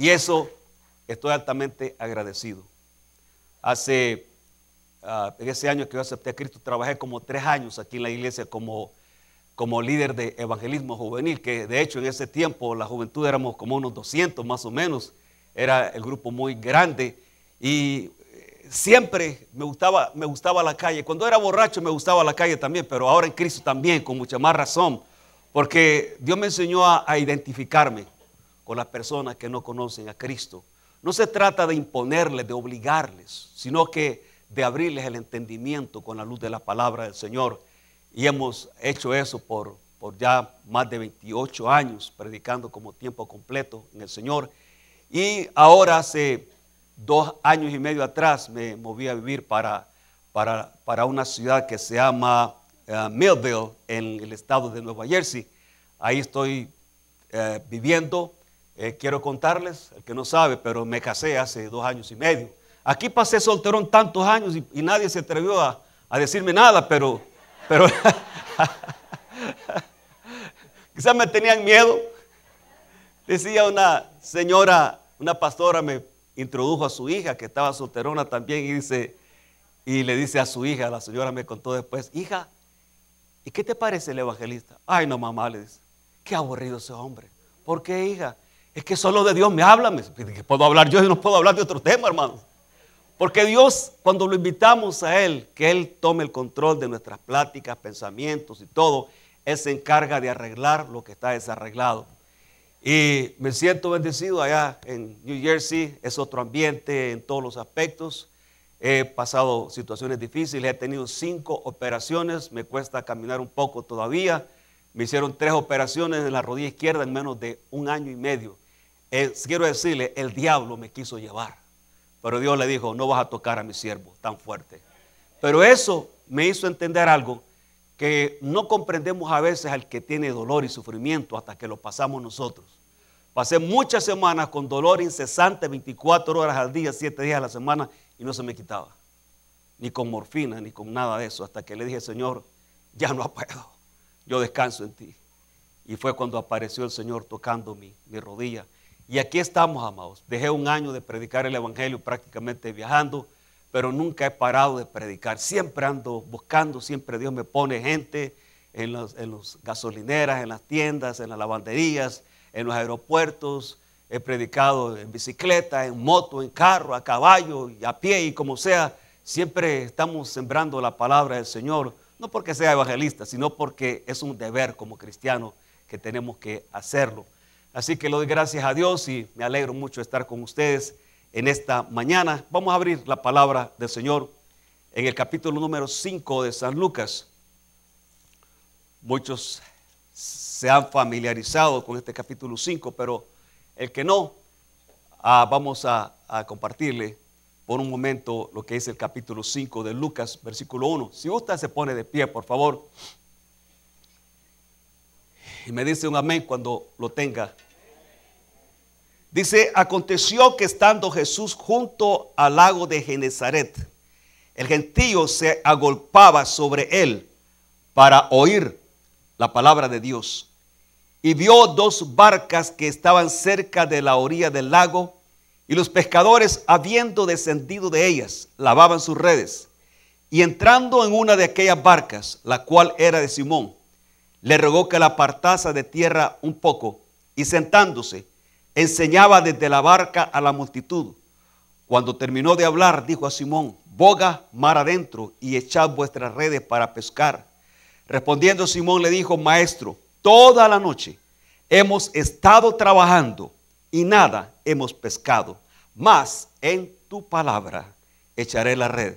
Y eso estoy altamente agradecido. Hace, ah, en ese año que yo acepté a Cristo, trabajé como tres años aquí en la iglesia como, como líder de evangelismo juvenil, que de hecho en ese tiempo la juventud éramos como unos 200 más o menos, era el grupo muy grande y eh, siempre me gustaba, me gustaba la calle. Cuando era borracho me gustaba la calle también, pero ahora en Cristo también, con mucha más razón, porque Dios me enseñó a identificarme por las personas que no conocen a Cristo. No se trata de imponerles, de obligarles, sino que de abrirles el entendimiento con la luz de la palabra del Señor. Y hemos hecho eso por, por ya más de 28 años, predicando como tiempo completo en el Señor. Y ahora hace dos años y medio atrás me moví a vivir para, para, para una ciudad que se llama eh, Millville, en el estado de Nueva Jersey. Ahí estoy eh, viviendo, eh, quiero contarles, el que no sabe, pero me casé hace dos años y medio. Aquí pasé solterón tantos años y, nadie se atrevió a, decirme nada, pero, pero quizás me tenían miedo. Decía una señora, una pastora me introdujo a su hija que estaba solterona también y dice, y le dice a su hija, la señora me contó después, hija, ¿y qué te parece el evangelista? Ay, no, mamá, le dice, qué aburrido ese hombre. ¿Por qué, hija? Es que solo de Dios me habla. puedo hablar yo? y no puedo hablar de otro tema, hermano. Porque Dios, cuando lo invitamos a Él, que Él tome el control de nuestras pláticas, pensamientos y todo, Él se encarga de arreglar lo que está desarreglado. Y me siento bendecido allá en New Jersey, es otro ambiente en todos los aspectos. He pasado situaciones difíciles, he tenido cinco operaciones, me cuesta caminar un poco todavía. Me hicieron tres operaciones en la rodilla izquierda en menos de un año y medio. Eh, quiero decirle, el diablo me quiso llevar. Pero Dios le dijo, no vas a tocar a mi siervo tan fuerte. Pero eso me hizo entender algo que no comprendemos a veces al que tiene dolor y sufrimiento hasta que lo pasamos nosotros. Pasé muchas semanas con dolor incesante, 24 horas al día, 7 días a la semana, y no se me quitaba. Ni con morfina, ni con nada de eso, hasta que le dije, Señor, ya no puedo yo descanso en ti. Y fue cuando apareció el Señor tocando mi, rodilla. Y aquí estamos, amados. Dejé un año de predicar el Evangelio prácticamente viajando, pero nunca he parado de predicar. Siempre ando buscando, siempre Dios me pone gente en las gasolineras, en las tiendas, en las lavanderías, en los aeropuertos. He predicado en bicicleta, en moto, en carro, a caballo, y a pie y como sea. Siempre estamos sembrando la palabra del Señor no porque sea evangelista, sino porque es un deber como cristiano que tenemos que hacerlo. Así que le doy gracias a Dios y me alegro mucho de estar con ustedes en esta mañana. Vamos a abrir la palabra del Señor en el capítulo número 5 de San Lucas. Muchos se han familiarizado con este capítulo 5, pero el que no, ah, vamos a compartirle por un momento lo que es el capítulo 5 de Lucas, versículo 1. Si usted se pone de pie, por favor. Y me dice un amén cuando lo tenga. Dice, aconteció que estando Jesús junto al lago de Genezaret, el gentío se agolpaba sobre él para oír la palabra de Dios. Y vio dos barcas que estaban cerca de la orilla del lago y los pescadores, habiendo descendido de ellas, lavaban sus redes. Y entrando en una de aquellas barcas, la cual era de Simón, le rogó que la apartase de tierra un poco, y sentándose, enseñaba desde la barca a la multitud. Cuando terminó de hablar, dijo a Simón, boga mar adentro y echad vuestras redes para pescar. Respondiendo Simón le dijo, maestro, toda la noche hemos estado trabajando y nada hemos pescado, mas en tu palabra echaré la red.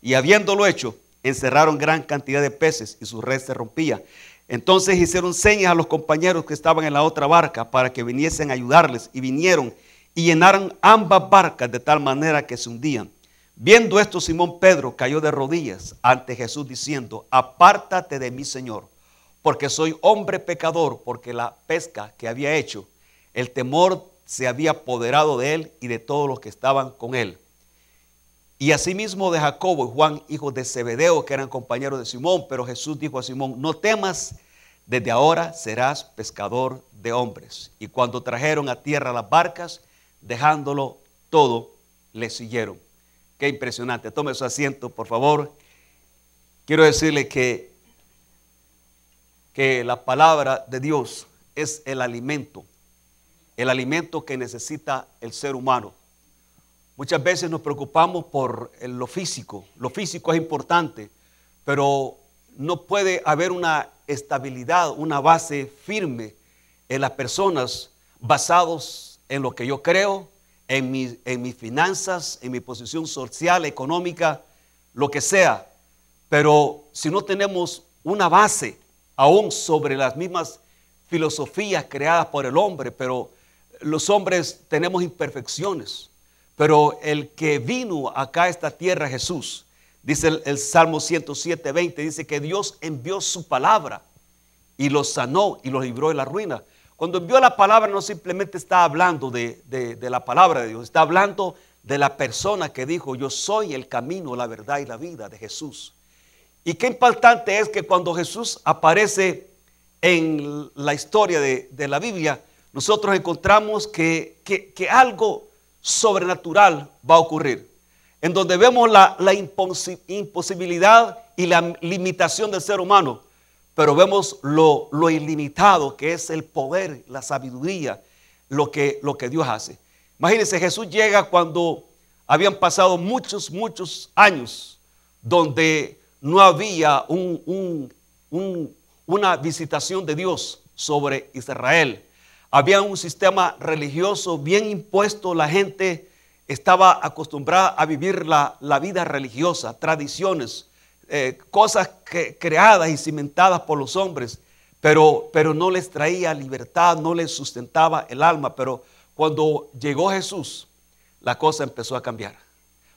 Y habiéndolo hecho, encerraron gran cantidad de peces y su red se rompía. Entonces hicieron señas a los compañeros que estaban en la otra barca para que viniesen a ayudarles y vinieron y llenaron ambas barcas de tal manera que se hundían. Viendo esto, Simón Pedro cayó de rodillas ante Jesús diciendo, apártate de mí, Señor, porque soy hombre pecador, porque la pesca que había hecho, el temor se había apoderado de él y de todos los que estaban con él. Y asimismo de Jacobo y Juan, hijos de Zebedeo, que eran compañeros de Simón. Pero Jesús dijo a Simón, no temas, desde ahora serás pescador de hombres. Y cuando trajeron a tierra las barcas, dejándolo todo, le siguieron. Qué impresionante. Tome su asiento, por favor. Quiero decirle que, que la palabra de Dios es el alimento el alimento que necesita el ser humano. Muchas veces nos preocupamos por lo físico, lo físico es importante, pero no puede haber una estabilidad, una base firme en las personas basados en lo que yo creo, en, en mis finanzas, en mi posición social, económica, lo que sea. Pero si no tenemos una base aún sobre las mismas filosofías creadas por el hombre, pero los hombres tenemos imperfecciones, pero el que vino acá a esta tierra, Jesús, dice el, Salmo 107, 20, dice que Dios envió su palabra y los sanó y los libró de la ruina. Cuando envió la palabra no simplemente está hablando de, la palabra de Dios, está hablando de la persona que dijo, yo soy el camino, la verdad y la vida de Jesús. Y qué impactante es que cuando Jesús aparece en la historia de la Biblia, nosotros encontramos que, algo sobrenatural va a ocurrir, en donde vemos la, imposibilidad y la limitación del ser humano, pero vemos lo, ilimitado que es el poder, la sabiduría, lo que, lo que Dios hace. Imagínense, Jesús llega cuando habían pasado muchos, muchos años donde no había una visitación de Dios sobre Israel. Había un sistema religioso bien impuesto, la gente estaba acostumbrada a vivir la, vida religiosa, tradiciones, eh, cosas creadas y cimentadas por los hombres, pero, pero no les traía libertad, no les sustentaba el alma. Pero cuando llegó Jesús, la cosa empezó a cambiar.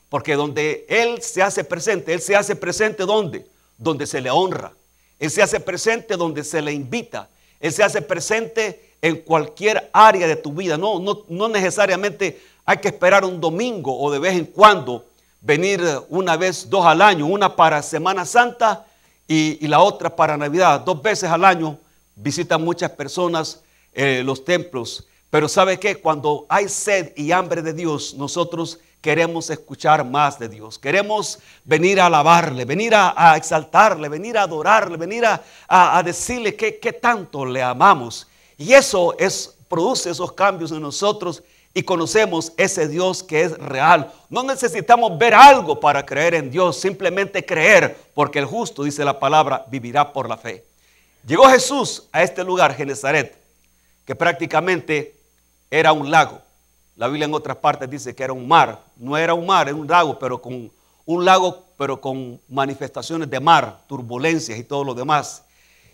Porque donde Él se hace presente, Él se hace presente donde? Donde se le honra. Él se hace presente donde se le invita. Él se hace presente en cualquier área de tu vida. No, no, no necesariamente hay que esperar un domingo o de vez en cuando venir una vez, dos al año, una para Semana Santa y, la otra para Navidad. Dos veces al año visitan muchas personas eh, los templos. Pero ¿sabe qué? Cuando hay sed y hambre de Dios, nosotros queremos escuchar más de Dios. Queremos venir a alabarle, venir a, exaltarle, venir a adorarle, venir a, decirle que, tanto le amamos. Y eso es, produce esos cambios en nosotros y conocemos ese Dios que es real. No necesitamos ver algo para creer en Dios, simplemente creer, porque el justo, dice la palabra, vivirá por la fe. Llegó Jesús a este lugar, Genezaret, que prácticamente era un lago. La Biblia en otras partes dice que era un mar. No era un mar, era un lago, pero con un lago, pero con manifestaciones de mar, turbulencias y todo lo demás.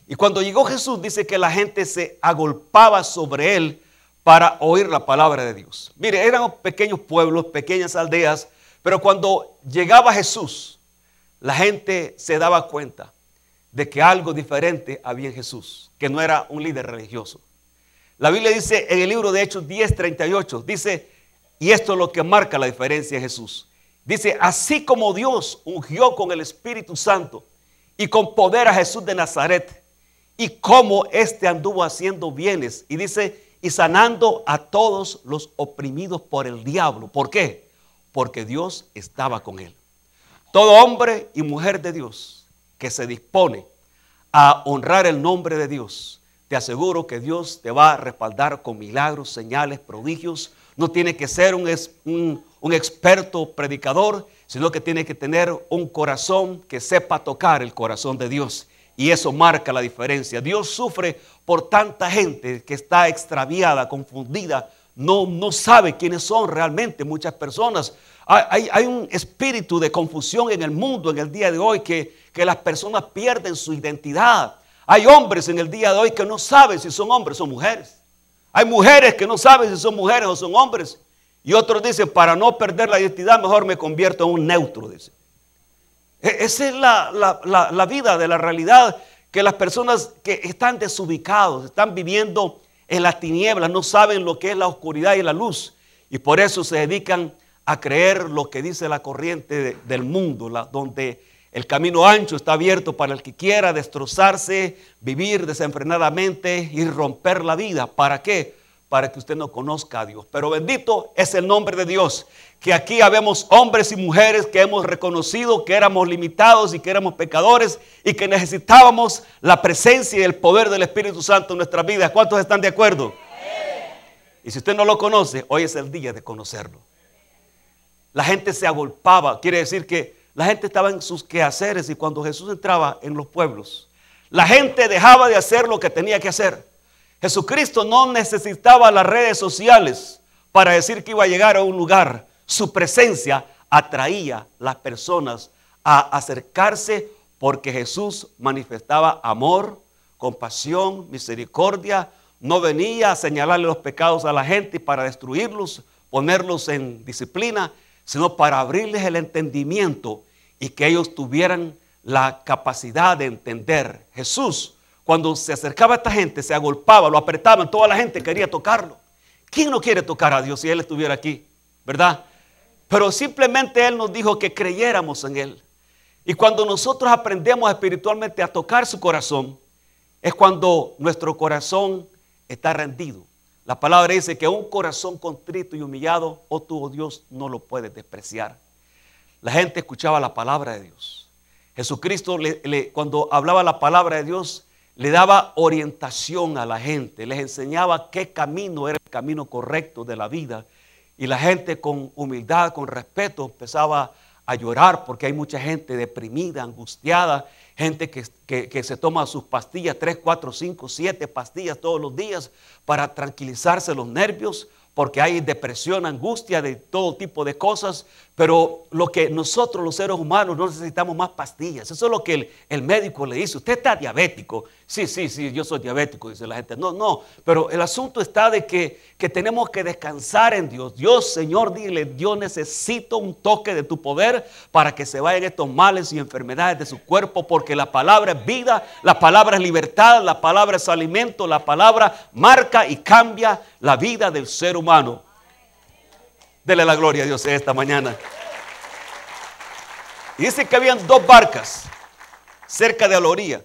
Y cuando llegó Jesús, dice que la gente se agolpaba sobre él para oír la palabra de Dios. Mire, eran pequeños pueblos, pequeñas aldeas, pero cuando llegaba Jesús, la gente se daba cuenta de que algo diferente había en Jesús, que no era un líder religioso. La Biblia dice en el libro de Hechos 10:38, dice, y esto es lo que marca la diferencia en Jesús. Dice, así como Dios ungió con el Espíritu Santo y con poder a Jesús de Nazaret, y cómo éste anduvo haciendo bienes. Y dice, y sanando a todos los oprimidos por el diablo. ¿Por qué? Porque Dios estaba con él. Todo hombre y mujer de Dios que se dispone a honrar el nombre de Dios, te aseguro que Dios te va a respaldar con milagros, señales, prodigios. No tiene que ser un, un experto predicador, sino que tiene que tener un corazón que sepa tocar el corazón de Dios. Y eso marca la diferencia. Dios sufre por tanta gente que está extraviada, confundida, no, no sabe quiénes son realmente muchas personas. Hay, un espíritu de confusión en el mundo en el día de hoy que, que las personas pierden su identidad. Hay hombres en el día de hoy que no saben si son hombres o mujeres. Hay mujeres que no saben si son mujeres o son hombres. Y otros dicen, para no perder la identidad, mejor me convierto en un neutro, Dice. E, esa es la, vida de la realidad que las personas que están desubicados, están viviendo en las tinieblas, no saben lo que es la oscuridad y la luz. Y por eso se dedican a creer lo que dice la corriente del mundo, donde el camino ancho está abierto para el que quiera destrozarse, vivir desenfrenadamente y romper la vida. ¿Para qué? para que usted no conozca a Dios. Pero bendito es el nombre de Dios, que aquí habemos hombres y mujeres que hemos reconocido que éramos limitados y que éramos pecadores y que necesitábamos la presencia y el poder del Espíritu Santo en nuestras vidas. ¿Cuántos están de acuerdo? Y si usted no lo conoce, hoy es el día de conocerlo. La gente se agolpaba, quiere decir que la gente estaba en sus quehaceres y cuando Jesús entraba en los pueblos, la gente dejaba de hacer lo que tenía que hacer Jesucristo no necesitaba las redes sociales para decir que iba a llegar a un lugar. Su presencia atraía las personas a acercarse porque Jesús manifestaba amor, compasión, misericordia. No venía a señalarle los pecados a la gente para destruirlos, ponerlos en disciplina, sino para abrirles el entendimiento y que ellos tuvieran la capacidad de entender. Jesús cuando se acercaba a esta gente, se agolpaba, lo apretaban, toda la gente quería tocarlo. ¿Quién no quiere tocar a Dios si Él estuviera aquí? ¿Verdad? Pero simplemente Él nos dijo que creyéramos en Él. Y cuando nosotros aprendemos espiritualmente a tocar su corazón, es cuando nuestro corazón está rendido. La palabra dice que un corazón contrito y humillado, oh tu oh Dios, no lo puedes despreciar. La gente escuchaba la palabra de Dios. Jesucristo, cuando hablaba la palabra de Dios, le daba orientación a la gente, les enseñaba qué camino era el camino correcto de la vida. Y la gente con humildad, con respeto, empezaba a llorar porque hay mucha gente deprimida, angustiada, gente que, se toma sus pastillas, 3, 4, 5, 7 pastillas todos los días para tranquilizarse los nervios, porque hay depresión, angustia de todo tipo de cosas, pero lo que nosotros los seres humanos no necesitamos más pastillas. Eso es lo que el, médico le dice. Usted está diabético. Sí, sí, sí, yo soy diabético, dice la gente. No, no, pero el asunto está de que, que tenemos que descansar en Dios. Dios, Señor, dile, yo necesito un toque de tu poder para que se vayan estos males y enfermedades de su cuerpo, porque la palabra es vida, la palabra es libertad, la palabra es alimento, la palabra marca y cambia la vida del ser humano. Dele la gloria a Dios esta mañana. Y dice que habían dos barcas cerca de la orilla.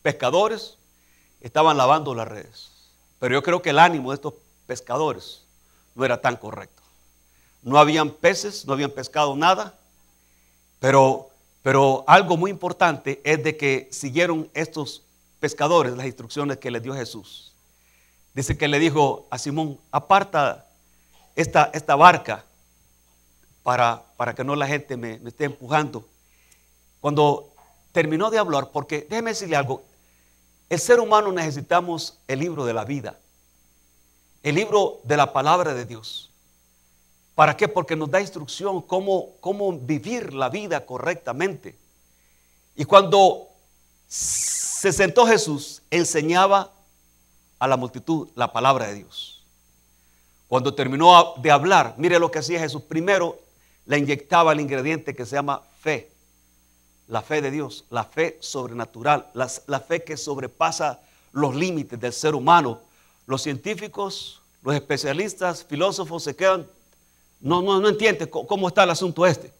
Pescadores estaban lavando las redes. Pero yo creo que el ánimo de estos pescadores no era tan correcto. No habían peces, no habían pescado nada. Pero, pero algo muy importante es de que siguieron estos pescadores las instrucciones que les dio Jesús. Dice que le dijo a Simón, aparta esta, barca para, para, que no la gente me, esté empujando. Cuando terminó de hablar, porque déjeme decirle algo, el ser humano necesitamos el libro de la vida, el libro de la palabra de Dios. ¿Para qué? Porque nos da instrucción cómo, cómo vivir la vida correctamente. Y cuando se sentó Jesús, enseñaba a la multitud la palabra de Dios. Cuando terminó de hablar, mire lo que hacía Jesús. Primero le inyectaba el ingrediente que se llama fe. La fe de Dios, la fe sobrenatural, la, fe que sobrepasa los límites del ser humano. Los científicos, los especialistas, filósofos se quedan, no, no, no entienden cómo está el asunto este.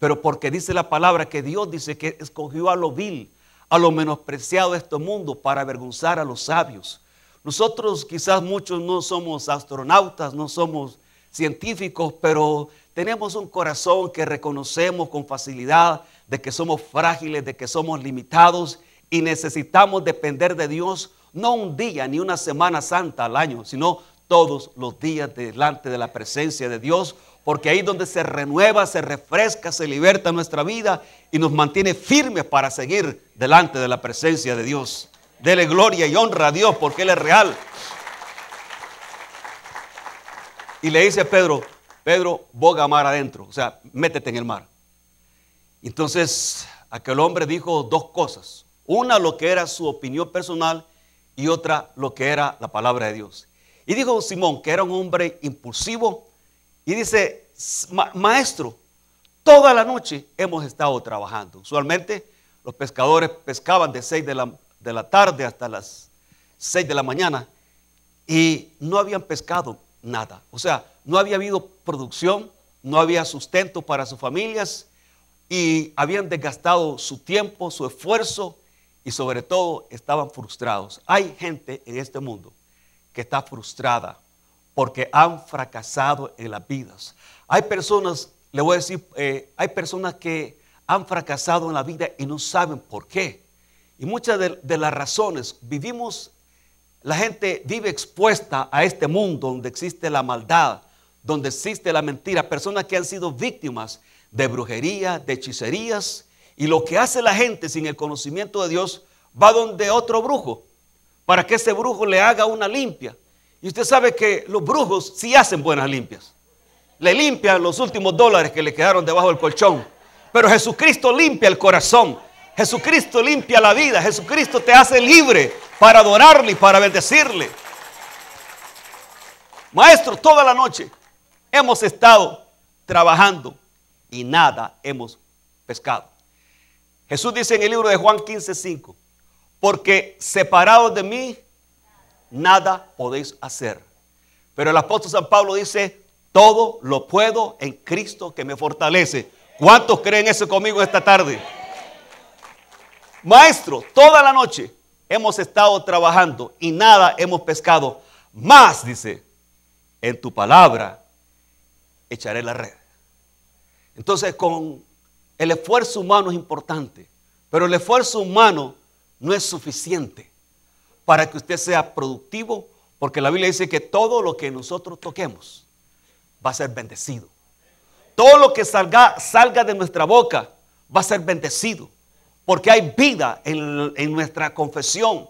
Pero porque dice la palabra que Dios dice que escogió a lo vil, a lo menospreciado de este mundo para avergonzar a los sabios. Nosotros quizás muchos no somos astronautas, no somos científicos, pero tenemos un corazón que reconocemos con facilidad de que somos frágiles, de que somos limitados y necesitamos depender de Dios no un día ni una semana santa al año, sino todos los días delante de la presencia de Dios, porque ahí donde se renueva, se refresca, se liberta nuestra vida y nos mantiene firmes para seguir delante de la presencia de Dios. Dele gloria y honra a Dios porque Él es real. Y le dice a Pedro, Pedro, boga mar adentro, o sea, métete en el mar. Entonces, aquel hombre dijo dos cosas. Una lo que era su opinión personal y otra lo que era la palabra de Dios. Y dijo Simón, que era un hombre impulsivo, y dice, maestro, toda la noche hemos estado trabajando. Usualmente los pescadores pescaban de seis de la de la tarde hasta las 6 de la mañana y no habían pescado nada. O sea, no había habido producción, no había sustento para sus familias y habían desgastado su tiempo, su esfuerzo y sobre todo estaban frustrados. Hay gente en este mundo que está frustrada porque han fracasado en las vidas. Hay personas, le voy a decir, eh, hay personas que han fracasado en la vida y no saben por qué. Y muchas de, las razones, vivimos, la gente vive expuesta a este mundo donde existe la maldad, donde existe la mentira, personas que han sido víctimas de brujería, de hechicerías, y lo que hace la gente sin el conocimiento de Dios va donde otro brujo, para que ese brujo le haga una limpia. Y usted sabe que los brujos sí hacen buenas limpias. Le limpian los últimos dólares que le quedaron debajo del colchón. Pero Jesucristo limpia el corazón. Jesucristo limpia la vida, Jesucristo te hace libre para adorarle y para bendecirle. Maestro, toda la noche hemos estado trabajando y nada hemos pescado. Jesús dice en el libro de Juan 15.5 porque separados de mí, nada podéis hacer. Pero el apóstol San Pablo dice, todo lo puedo en Cristo que me fortalece. ¿Cuántos creen eso conmigo esta tarde? Maestro, toda la noche hemos estado trabajando y nada hemos pescado. Más, dice, en tu palabra echaré la red. Entonces, con el esfuerzo humano es importante, pero el esfuerzo humano no es suficiente para que usted sea productivo, porque la Biblia dice que todo lo que nosotros toquemos va a ser bendecido. Todo lo que salga, salga de nuestra boca va a ser bendecido porque hay vida en, nuestra confesión.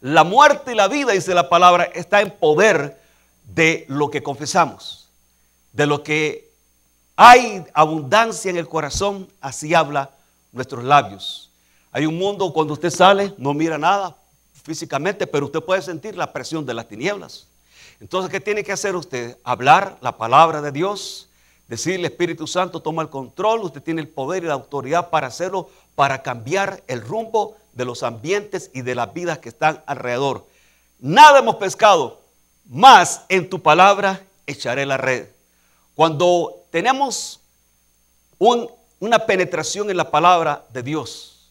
La muerte y la vida, dice la palabra, está en poder de lo que confesamos, de lo que hay abundancia en el corazón, así habla nuestros labios. Hay un mundo cuando usted sale, no mira nada físicamente, pero usted puede sentir la presión de las tinieblas. Entonces, ¿qué tiene que hacer usted? Hablar la palabra de Dios, decirle Espíritu Santo, toma el control, usted tiene el poder y la autoridad para hacerlo para cambiar el rumbo de los ambientes y de las vidas que están alrededor. Nada hemos pescado, más en tu palabra echaré la red. Cuando tenemos una penetración en la palabra de Dios,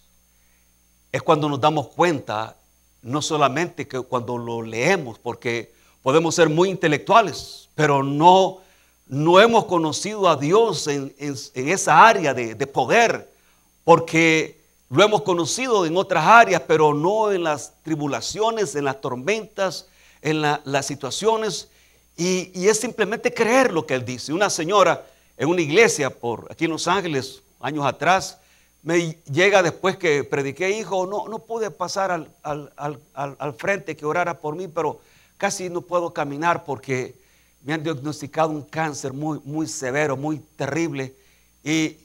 es cuando nos damos cuenta, no solamente que cuando lo leemos, porque podemos ser muy intelectuales, pero no, no hemos conocido a Dios en, esa área de poder, porque lo hemos conocido en otras áreas, pero no en las tribulaciones, en las tormentas, en las situaciones. Y, es simplemente creer lo que Él dice. Una señora en una iglesia por aquí en Los Ángeles, años atrás, me llega después que prediqué, hijo, no, no pude pasar al, frente que orara por mí, pero casi no puedo caminar porque me han diagnosticado un cáncer muy, muy severo, muy terrible. y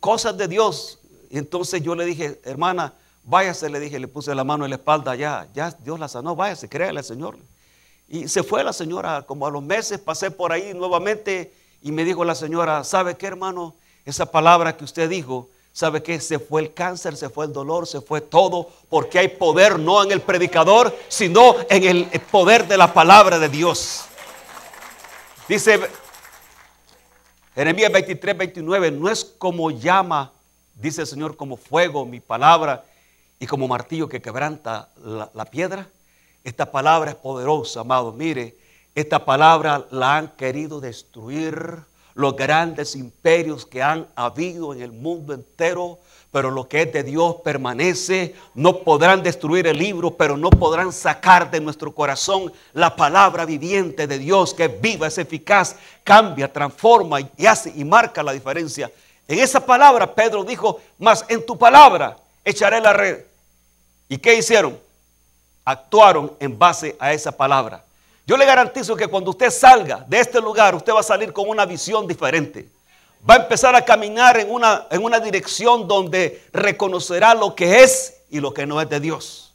cosas de Dios, entonces yo le dije, hermana, váyase, le dije, le puse la mano en la espalda, ya, ya Dios la sanó, váyase, créale, Señor. Y se fue la señora, como a los meses pasé por ahí nuevamente y me dijo la señora, ¿sabe qué, hermano? Esa palabra que usted dijo, ¿sabe qué? Se fue el cáncer, se fue el dolor, se fue todo, porque hay poder no en el predicador, sino en el poder de la palabra de Dios. Dice Jeremías 23, 29, no es como llama dice el Señor, como fuego mi palabra y como martillo que quebranta la, piedra. Esta palabra es poderosa, amado. Mire, esta palabra la han querido destruir los grandes imperios que han habido en el mundo entero, pero lo que es de Dios permanece. No podrán destruir el libro, pero no podrán sacar de nuestro corazón la palabra viviente de Dios que es viva, es eficaz, cambia, transforma y hace y marca la diferencia en esa palabra Pedro dijo, mas en tu palabra echaré la red. ¿Y qué hicieron? Actuaron en base a esa palabra. Yo le garantizo que cuando usted salga de este lugar, usted va a salir con una visión diferente. Va a empezar a caminar en una, en una dirección donde reconocerá lo que es y lo que no es de Dios.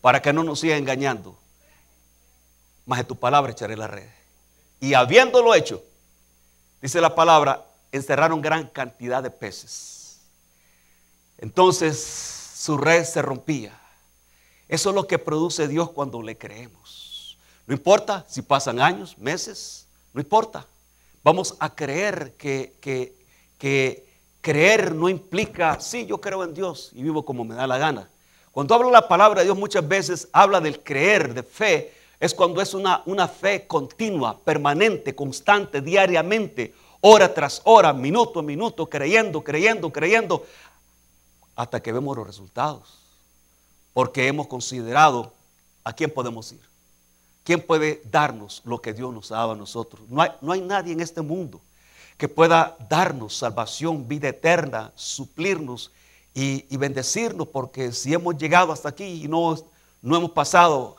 Para que no nos siga engañando. Mas en tu palabra echaré la red. Y habiéndolo hecho, dice la palabra, encerraron gran cantidad de peces. Entonces su red se rompía. Eso es lo que produce Dios cuando le creemos. No importa si pasan años, meses, no importa. Vamos a creer que, creer no implica, sí, yo creo en Dios y vivo como me da la gana. Cuando hablo la palabra de Dios muchas veces habla del creer, de fe, es cuando es una, una, fe continua, permanente, constante, diariamente, hora tras hora, minuto a minuto, creyendo, creyendo, creyendo, hasta que vemos los resultados. Porque hemos considerado a quién podemos ir, quién puede darnos lo que Dios nos ha dado a nosotros. No hay, no hay nadie en este mundo que pueda darnos salvación, vida eterna, suplirnos y, bendecirnos, porque si hemos llegado hasta aquí y no, no hemos pasado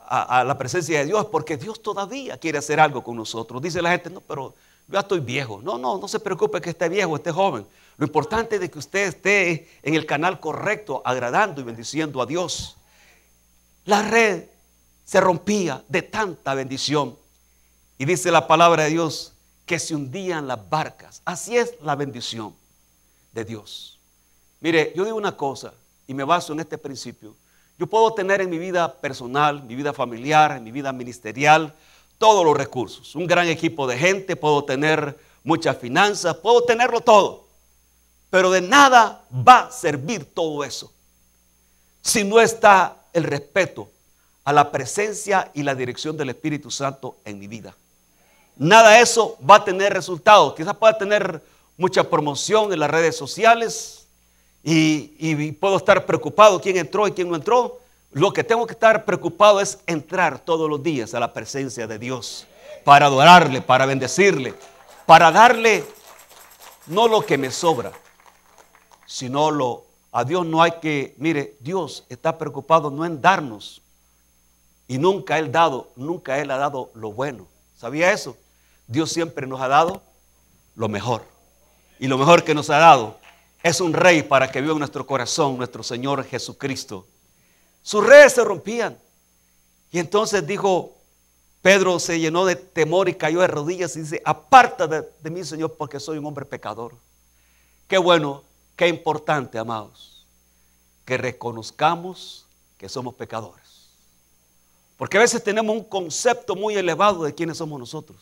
a, a, la presencia de Dios, porque Dios todavía quiere hacer algo con nosotros. Dice la gente, no, pero yo ya estoy viejo. No, no, no se preocupe que esté viejo, esté joven. Lo importante es que usted esté en el canal correcto, agradando y bendiciendo a Dios. La red se rompía de tanta bendición. Y dice la palabra de Dios que se hundían las barcas. Así es la bendición de Dios. Mire, yo digo una cosa y me baso en este principio. Yo puedo tener en mi vida personal, mi vida familiar, en mi vida ministerial, todos los recursos, un gran equipo de gente, puedo tener muchas finanzas, puedo tenerlo todo, pero de nada va a servir todo eso si no está el respeto a la presencia y la dirección del Espíritu Santo en mi vida. Nada de eso va a tener resultados. Quizás pueda tener mucha promoción en las redes sociales y, puedo estar preocupado quién entró y quién no entró, lo que tengo que estar preocupado es entrar todos los días a la presencia de Dios para adorarle, para bendecirle, para darle no lo que me sobra, sino lo a Dios no hay que, mire, Dios está preocupado no en darnos y nunca él dado, nunca él ha dado lo bueno. ¿Sabía eso? Dios siempre nos ha dado lo mejor. Y lo mejor que nos ha dado es un rey para que viva en nuestro corazón, nuestro Señor Jesucristo sus redes se rompían. Y entonces dijo, Pedro se llenó de temor y cayó de rodillas y dice, aparta de, mí, Señor, porque soy un hombre pecador. Qué bueno, qué importante, amados, que reconozcamos que somos pecadores. Porque a veces tenemos un concepto muy elevado de quiénes somos nosotros.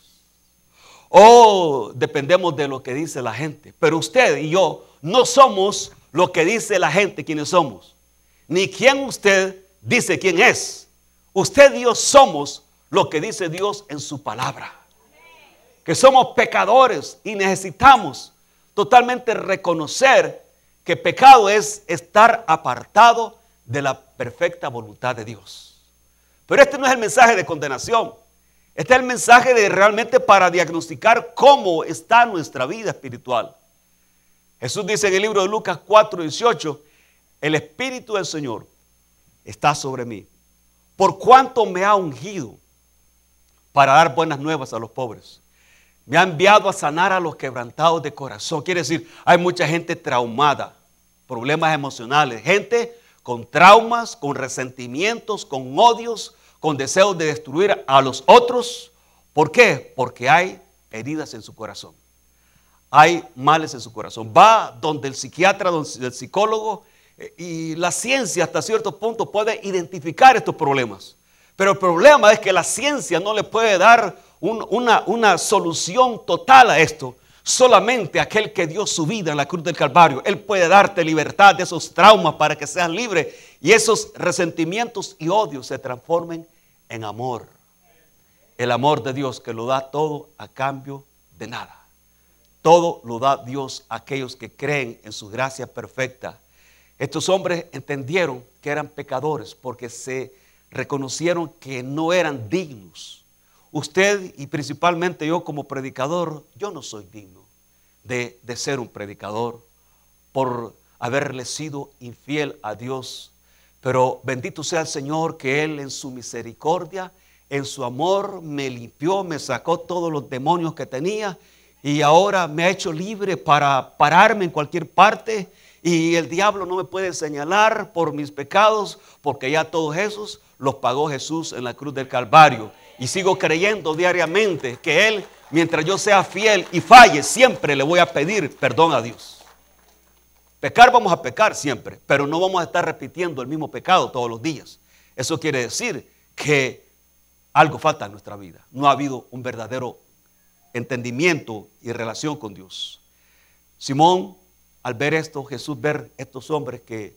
O dependemos de lo que dice la gente. Pero usted y yo no somos lo que dice la gente, quienes somos ni quién usted dice quién es. Usted y yo somos lo que dice Dios en su palabra. Que somos pecadores y necesitamos totalmente reconocer que pecado es estar apartado de la perfecta voluntad de Dios. Pero este no es el mensaje de condenación. Este es el mensaje de realmente para diagnosticar cómo está nuestra vida espiritual. Jesús dice en el libro de Lucas 4, el Espíritu del Señor está sobre mí, por cuanto me ha ungido para dar buenas nuevas a los pobres. Me ha enviado a sanar a los quebrantados de corazón. Quiere decir, hay mucha gente traumada, problemas emocionales, gente con traumas, con resentimientos, con odios, con deseos de destruir a los otros. ¿Por qué? Porque hay heridas en su corazón. Hay males en su corazón. Va donde el psiquiatra, donde el psicólogo y la ciencia hasta cierto punto puede identificar estos problemas. Pero el problema es que la ciencia no le puede dar una, una solución total a esto. Solamente aquel que dio su vida en la cruz del Calvario, Él puede darte libertad de esos traumas para que seas libre y esos resentimientos y odios se transformen en amor. El amor de Dios que lo da todo a cambio de nada. Todo lo da Dios a aquellos que creen en su gracia perfecta estos hombres entendieron que eran pecadores porque se reconocieron que no eran dignos. Usted y principalmente yo como predicador, yo no soy digno de, ser un predicador por haberle sido infiel a Dios. Pero bendito sea el Señor que Él en su misericordia, en su amor, me limpió, me sacó todos los demonios que tenía y ahora me ha hecho libre para pararme en cualquier parte y el diablo no me puede señalar por mis pecados, porque ya todos esos los pagó Jesús en la cruz del Calvario. Y sigo creyendo diariamente que Él, mientras yo sea fiel y falle, siempre le voy a pedir perdón a Dios. Pecar vamos a pecar siempre, pero no vamos a estar repitiendo el mismo pecado todos los días. Eso quiere decir que algo falta en nuestra vida. No ha habido un verdadero entendimiento y relación con Dios. Simón al ver esto, Jesús ver estos hombres que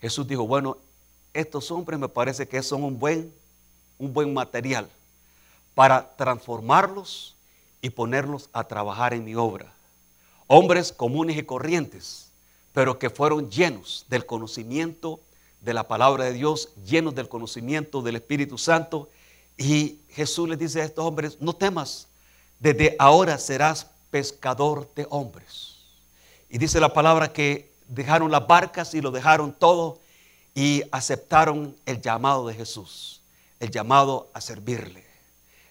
Jesús dijo, bueno, estos hombres me parece que son un buen, un buen material para transformarlos y ponerlos a trabajar en mi obra. Hombres comunes y corrientes, pero que fueron llenos del conocimiento de la palabra de Dios, llenos del conocimiento del Espíritu Santo. Y Jesús les dice a estos hombres, no temas, desde ahora serás pescador de hombres. Y dice la palabra que dejaron las barcas y lo dejaron todo y aceptaron el llamado de Jesús, el llamado a servirle,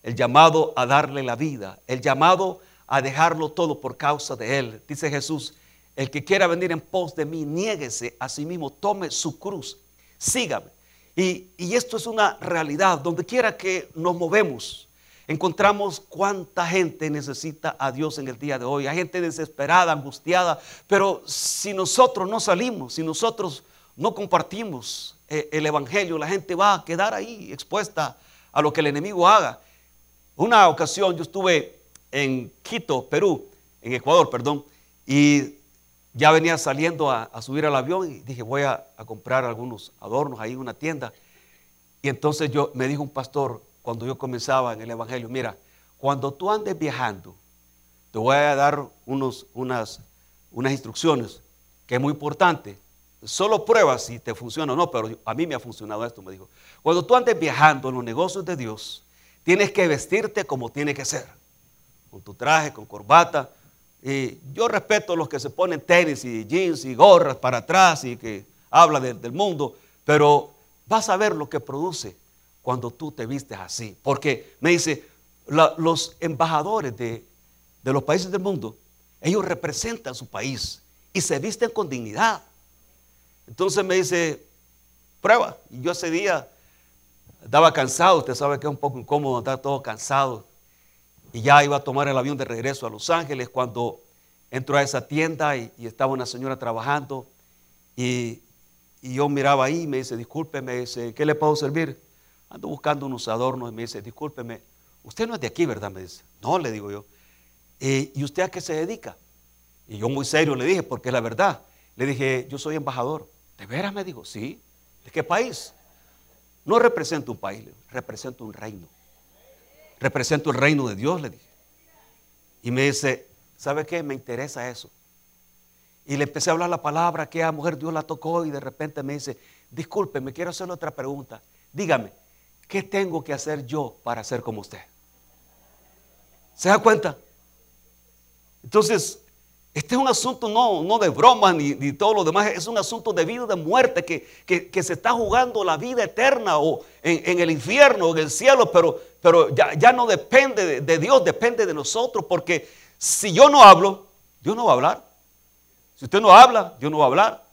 el llamado a darle la vida, el llamado a dejarlo todo por causa de Él. Dice Jesús, el que quiera venir en pos de mí, niéguese a sí mismo, tome su cruz, sígame. Y, y esto es una realidad, donde quiera que nos movemos, encontramos cuánta gente necesita a Dios en el día de hoy. Hay gente desesperada, angustiada, pero si nosotros no salimos, si nosotros no compartimos eh, el Evangelio, la gente va a quedar ahí expuesta a lo que el enemigo haga. Una ocasión yo estuve en Quito, Perú, en Ecuador, perdón, y ya venía saliendo a, subir al avión y dije, voy a, comprar algunos adornos ahí en una tienda. Y entonces yo me dijo un pastor, cuando yo comenzaba en el Evangelio. Mira, cuando tú andes viajando, te voy a dar unos, unas, unas instrucciones que es muy importante. Solo prueba si te funciona o no, pero a mí me ha funcionado esto, me dijo. Cuando tú andes viajando en los negocios de Dios, tienes que vestirte como tiene que ser, con tu traje, con corbata. Y yo respeto a los que se ponen tenis y jeans y gorras para atrás y que hablan del mundo, pero vas a ver lo que produce cuando tú te vistes así. Porque me dice, los embajadores de, los países del mundo, ellos representan su país y se visten con dignidad. Entonces me dice, prueba. yo ese día estaba cansado, usted sabe que es un poco incómodo andar todo cansado. Y ya iba a tomar el avión de regreso a Los Ángeles cuando entró a esa tienda y, estaba una señora trabajando. Y, y, yo miraba ahí y me dice, disculpe, me dice, ¿qué le puedo servir? ando buscando unos adornos y me dice, discúlpeme, usted no es de aquí, ¿verdad? Me dice, no, le digo yo. Eh, ¿Y usted a qué se dedica? Y yo muy serio le dije, porque es la verdad. Le dije, yo soy embajador. ¿De veras? Me dijo, sí. ¿De qué país? No represento un país, represento un reino. Represento el reino de Dios, le dije. Y me dice, ¿sabe qué? Me interesa eso. Y le empecé a hablar la palabra que a mujer Dios la tocó y de repente me dice, disculpe, me quiero hacer otra pregunta. Dígame, ¿Qué tengo que hacer yo para ser como usted? ¿Se da cuenta? Entonces, este es un asunto no, de broma ni, todo lo demás, es un asunto de vida o de muerte, que, se está jugando la vida eterna o en, el infierno o en el cielo, pero, pero ya, no depende de, de Dios, depende de nosotros, porque si yo no hablo, Dios no va a hablar. Si usted no habla, Dios no va a hablar.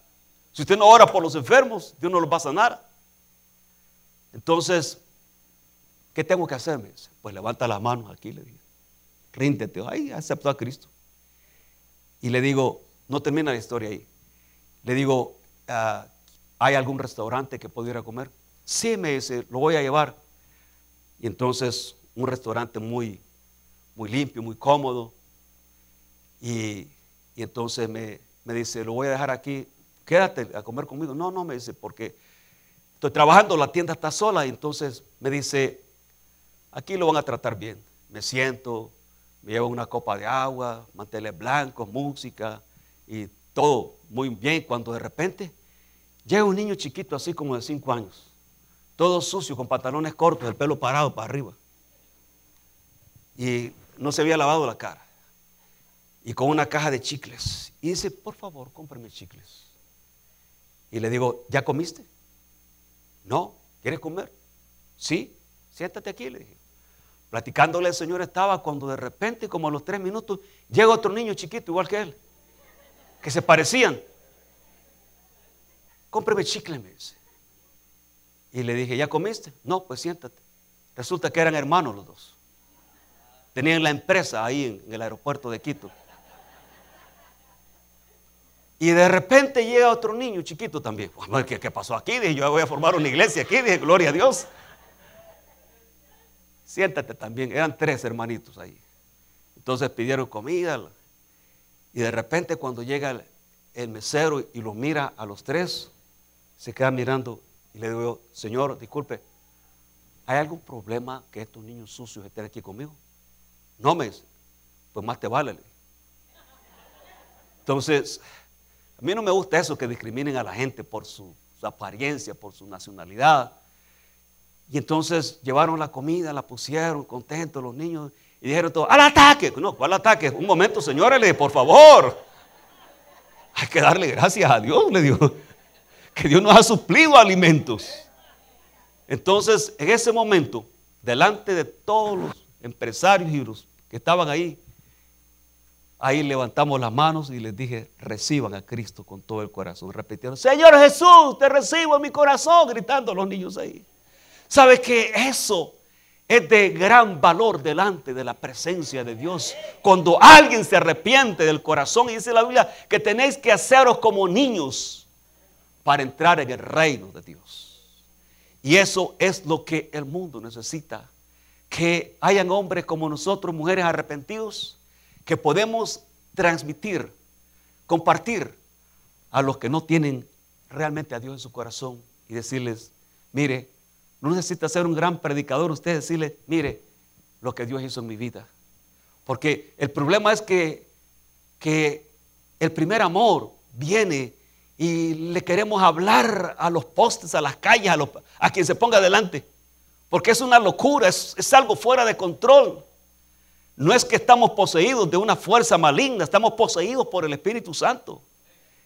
Si usted no ora por los enfermos, Dios no los va a sanar. Entonces, ¿Qué tengo que hacer? Me dice, pues levanta las manos aquí, le digo. Ríndete, ahí aceptó a Cristo. Y le digo, no termina la historia ahí. Le digo, ah, ¿hay algún restaurante que pudiera comer? Sí, me dice, lo voy a llevar. Y entonces, un restaurante muy, muy limpio, muy cómodo. Y, entonces me, me dice, lo voy a dejar aquí, quédate a comer conmigo. No, no, me dice, porque estoy trabajando, la tienda está sola. Y entonces me dice, Aquí lo van a tratar bien. Me siento, me llevo una copa de agua, manteles blancos, música y todo muy bien. Cuando de repente llega un niño chiquito, así como de 5 años, todo sucio, con pantalones cortos, el pelo parado para arriba. Y no se había lavado la cara. Y con una caja de chicles. Y dice, por favor, cómprame chicles. Y le digo, ¿ya comiste? No, ¿quieres comer? Sí, siéntate aquí, le dije. Platicándole el Señor estaba cuando de repente, como a los tres minutos, llega otro niño chiquito, igual que él, que se parecían. Cómpreme chicle, me dice. Y le dije, ¿ya comiste? No, pues siéntate. Resulta que eran hermanos los dos. Tenían la empresa ahí en, el aeropuerto de Quito. Y de repente llega otro niño chiquito también. qué pasó aquí? Dije, yo voy a formar una iglesia aquí. Dije, gloria a Dios siéntate también. Eran tres hermanitos ahí. Entonces pidieron comida y de repente cuando llega el, mesero y lo mira a los tres, se queda mirando y le digo, señor, disculpe, ¿hay algún problema que estos niños sucios estén aquí conmigo? No me dice, pues más te vale. Entonces, a mí no me gusta eso, que discriminen a la gente por su apariencia, por su nacionalidad. Y entonces llevaron la comida, la pusieron contentos los niños y dijeron todo, al ataque. No, ¿cuál ataque? Un momento, señores, le por favor. Hay que darle gracias a Dios, le dio. que Dios nos ha suplido alimentos. Entonces, en ese momento, delante de todos los empresarios y los que estaban ahí, ahí levantamos las manos y les dije, reciban a Cristo con todo el corazón. Repitieron, Señor Jesús, te recibo en mi corazón, gritando los niños ahí. ¿Sabes que eso es de gran valor delante de la presencia de Dios? Cuando alguien se arrepiente del corazón y dice la Biblia que tenéis que haceros como niños para entrar en el reino de Dios. Y eso es lo que el mundo necesita. Que hayan hombres como nosotros, mujeres arrepentidos, que podemos transmitir, compartir a los que no tienen realmente a Dios en su corazón y decirles, mire, no necesita ser un gran predicador usted decirle, mire, lo que Dios hizo en mi vida. Porque el problema es que, que el primer amor viene y le queremos hablar a los postes, a las calles, a, quien se ponga adelante Porque es una locura, es, es, algo fuera de control. No es que estamos poseídos de una fuerza maligna, estamos poseídos por el Espíritu Santo,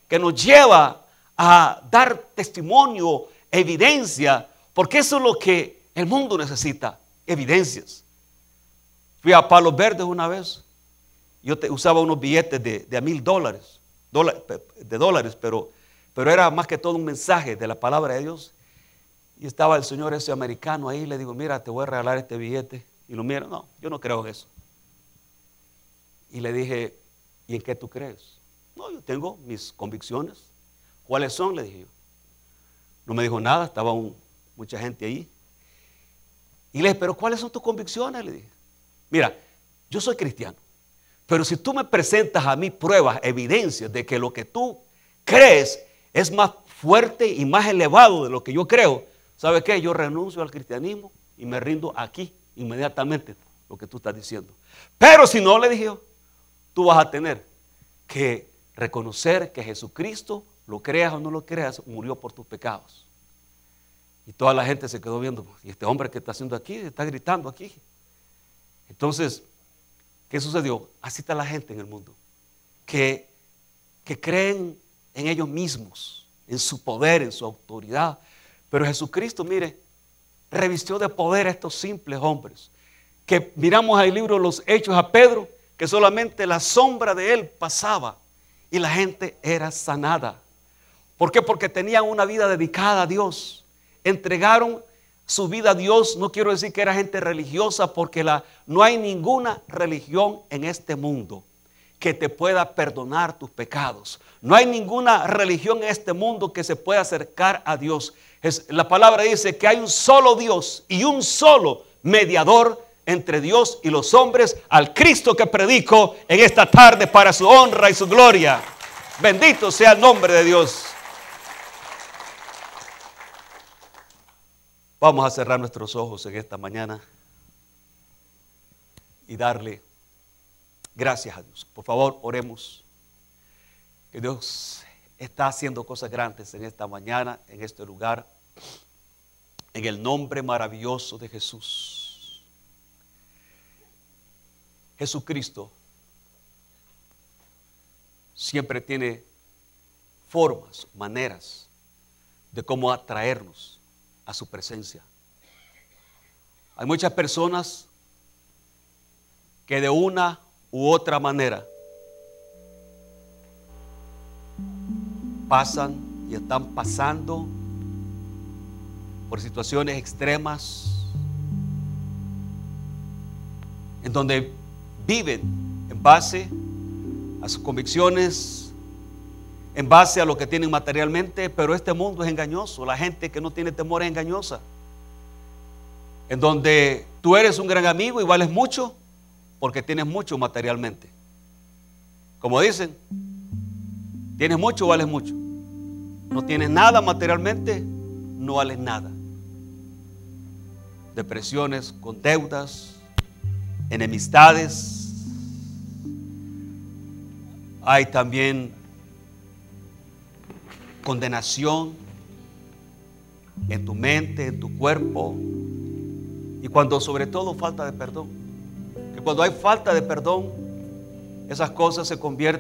que nos lleva a dar testimonio, evidencia porque eso es lo que el mundo necesita, evidencias. Fui a Palos Verdes una vez, yo usaba unos billetes de, a mil dólares, de dólares, pero, era más que todo un mensaje de la palabra de Dios. Y estaba el señor ese americano ahí, le digo, mira, te voy a regalar este billete. Y lo mira, no, yo no creo en eso. Y le dije, ¿y en qué tú crees? No, yo tengo mis convicciones. ¿Cuáles son? Le dije yo. No me dijo nada, estaba un, mucha gente ahí. Y le dije, pero ¿cuáles son tus convicciones? Le dije, mira, yo soy cristiano, pero si tú me presentas a mí pruebas, evidencias de que lo que tú crees es más fuerte y más elevado de lo que yo creo, ¿sabe qué? Yo renuncio al cristianismo y me rindo aquí inmediatamente lo que tú estás diciendo. Pero si no, le dije yo, tú vas a tener que reconocer que Jesucristo, lo creas o no lo creas, murió por tus pecados. Y toda la gente se quedó viendo, ¿y este hombre que está haciendo aquí? Está gritando aquí. Entonces, ¿qué sucedió? Así está la gente en el mundo, que, que creen en ellos mismos, en su poder, en su autoridad. Pero Jesucristo, mire, revistió de poder a estos simples hombres, que miramos al el libro Los Hechos a Pedro, que solamente la sombra de él pasaba y la gente era sanada. ¿Por qué? Porque tenían una vida dedicada a Dios entregaron su vida a Dios, no quiero decir que era gente religiosa, porque la, no hay ninguna religión en este mundo que te pueda perdonar tus pecados. No hay ninguna religión en este mundo que se pueda acercar a Dios. la palabra dice que hay un solo Dios y un solo mediador entre Dios y los hombres, al Cristo que predico en esta tarde para su honra y su gloria. Bendito sea el nombre de Dios. Vamos a cerrar nuestros ojos en esta mañana y darle gracias a Dios. Por favor, oremos. Que Dios está haciendo cosas grandes en esta mañana, en este lugar, en el nombre maravilloso de Jesús. Jesucristo siempre tiene formas, maneras de cómo atraernos a su presencia. Hay muchas personas que de una u otra manera pasan y están pasando por situaciones extremas en donde viven en base a sus convicciones, en base a lo que tienen materialmente, pero este mundo es engañoso, la gente que no tiene temor es engañosa, en donde tú eres un gran amigo y vales mucho porque tienes mucho materialmente. Como dicen, tienes mucho, vales mucho. No tienes nada materialmente, no vales nada. Depresiones con deudas, enemistades. Hay también condenación en tu mente, en tu cuerpo. Y cuando sobre todo falta de perdón. Que cuando hay falta de perdón, esas cosas se convierten